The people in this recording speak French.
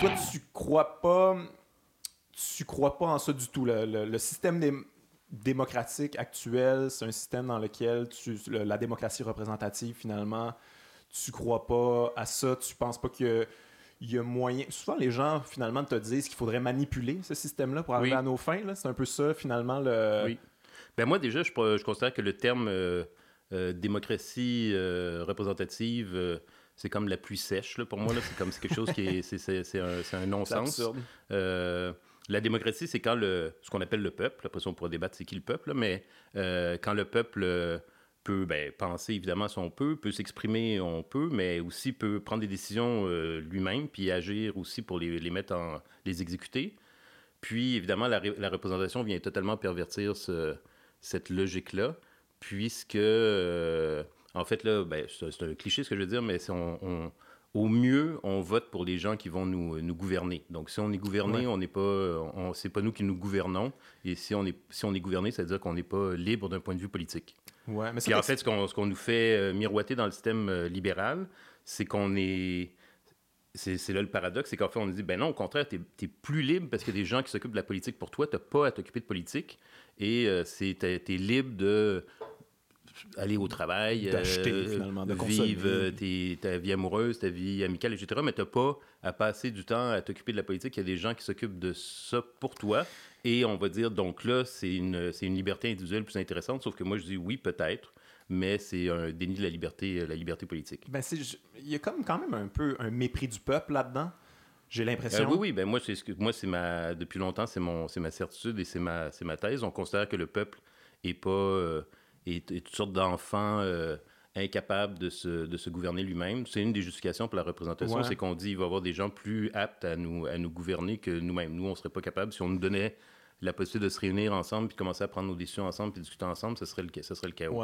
toi, tu crois pas, tu crois pas en ça du tout. Le, système démocratique actuel, c'est un système dans lequel tu, la démocratie représentative, finalement, tu crois pas à ça, tu penses pas qu'il y, a moyen. Souvent, les gens, finalement, te disent qu'il faudrait manipuler ce système-là pour arriver à nos fins. C'est un peu ça, finalement, le. Oui. Ben moi, déjà, je, considère que le terme euh, euh, démocratie euh, représentative c'est comme la pluie sèche. Là. Pour moi, c'est comme quelque chose qui est. C'est un, non-sens. Euh, la démocratie, c'est quand le, ce qu'on appelle le peuple, après ça, on pourrait débattre c'est qui le peuple, mais euh, quand le peuple euh, peut ben, penser évidemment si on peut, peut s'exprimer on peut, mais aussi peut prendre des décisions lui-même, puis agir aussi pour les, mettre en. les exécuter. Puis évidemment, la, représentation vient totalement pervertir cette logique-là, puisque. En fait, là, ben, c'est un cliché ce que je veux dire, mais au mieux, on vote pour les gens qui vont nous, euh, gouverner. Donc, si on est gouverné, on n'est pas, on, c'est pas nous qui nous gouvernons. Et si on est, si on est gouverné, ça veut dire qu'on n'est pas libre d'un point de vue politique. Ouais, mais en fait, ce qu'on, nous fait euh, miroiter dans le système euh, libéral, c'est qu'on est, c'est, là le paradoxe, c'est qu'en fait, on nous dit, ben non, au contraire, tu es plus libre parce que des gens qui s'occupent de la politique pour toi, tu pas à t'occuper de politique et c'est, t'es libre de, aller au travail, euh, d'acheter de vivre euh, ta vie amoureuse, ta vie amicale, etc. Mais tu n'as pas à passer du temps à t'occuper de la politique. Il y a des gens qui s'occupent de ça pour toi. Et on va dire, donc là, c'est une, c'est une liberté individuelle plus intéressante. Sauf que moi, je dis oui, peut-être mais c'est un déni de la liberté, euh, la liberté politique. Ben, c'est, il y a comme quand même un peu un mépris du peuple là-dedans. J'ai l'impression. oui, oui, ben moi, c'est, moi, c'est ma, depuis longtemps, c'est mon, c'est ma certitude et c'est ma, c'est ma thèse. On considère que le peuple est pas, et, toutes sortes d'enfants euh, incapables de se, gouverner lui-même. C'est une des justifications pour la représentation, c'est qu'on dit qu'il va y avoir des gens plus aptes à nous, gouverner que nous-mêmes. Nous, on ne serait pas capable si on nous donnait la possibilité de se réunir ensemble, puis commencer à prendre nos décisions ensemble, puis discuter ensemble, ce serait le, serait le chaos.